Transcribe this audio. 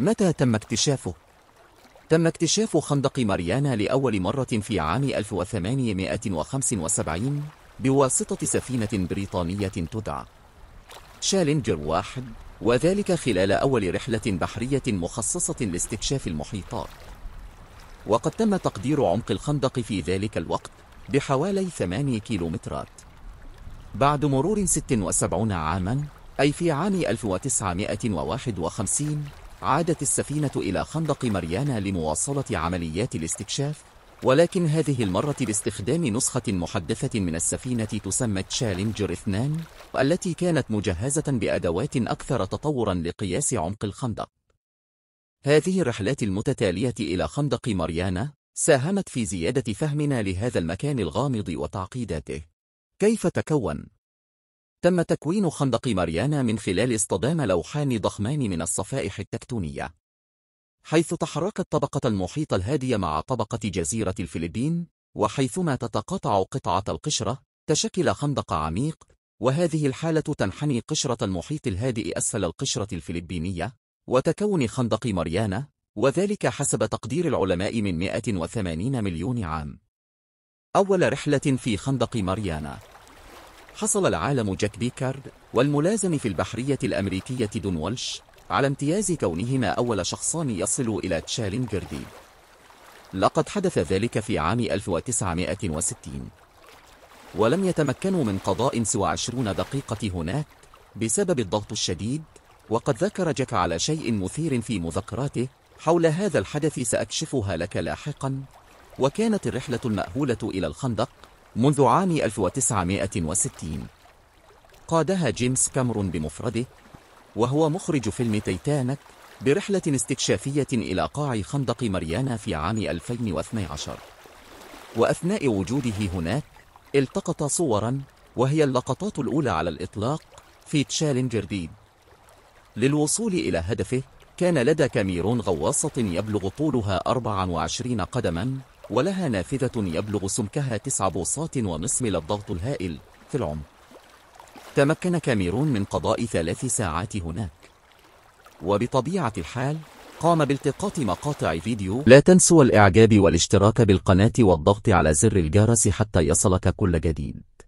متى تم اكتشافه؟ تم اكتشاف خندق ماريانا لأول مرة في عام 1875 بواسطة سفينة بريطانية تدعى شالنجر واحد وذلك خلال أول رحلة بحرية مخصصة لاستكشاف المحيطات وقد تم تقدير عمق الخندق في ذلك الوقت بحوالي 8 كيلومترات بعد مرور 76 عاما أي في عام 1951 عادت السفينة إلى خندق ماريانا لمواصلة عمليات الاستكشاف ولكن هذه المرة باستخدام نسخة محدثة من السفينة تسمى تشالنجر 2 والتي كانت مجهزة بأدوات أكثر تطورا لقياس عمق الخندق هذه الرحلات المتتالية إلى خندق ماريانا ساهمت في زيادة فهمنا لهذا المكان الغامض وتعقيداته كيف تكون؟ تم تكوين خندق ماريانا من خلال اصطدام لوحان ضخمان من الصفائح التكتونية حيث تحركت طبقة المحيط الهادية مع طبقة جزيرة الفلبين وحيثما تتقاطع قطعة القشرة تشكل خندق عميق وهذه الحالة تنحني قشرة المحيط الهادئ أسفل القشرة الفلبينية وتكون خندق ماريانا وذلك حسب تقدير العلماء من 180 مليون عام أول رحلة في خندق ماريانا حصل العالم جاك بيكارد والملازم في البحرية الأمريكية دون ولش على امتياز كونهما أول شخصان يصل إلى تشالنجر ديب لقد حدث ذلك في عام 1960 ولم يتمكنوا من قضاء سوى عشرون دقيقة هناك بسبب الضغط الشديد وقد ذكر جاك على شيء مثير في مذكراته حول هذا الحدث سأكشفها لك لاحقا وكانت الرحلة المأهولة إلى الخندق منذ عام 1960 قادها جيمس كامرون بمفرده وهو مخرج فيلم تيتانك برحلة استكشافية إلى قاع خندق ماريانا في عام 2012 وأثناء وجوده هناك التقط صوراً وهي اللقطات الأولى على الإطلاق في تشالنجر ديد للوصول إلى هدفه كان لدى كاميرون غواصة يبلغ طولها 24 قدماً ولها نافذة يبلغ سمكها تسع بوصات ونصف للضغط الهائل في العمق تمكن كاميرون من قضاء ثلاث ساعات هناك وبطبيعة الحال قام بالتقاط مقاطع فيديو لا تنسوا الإعجاب والاشتراك بالقناة والضغط على زر الجرس حتى يصلك كل جديد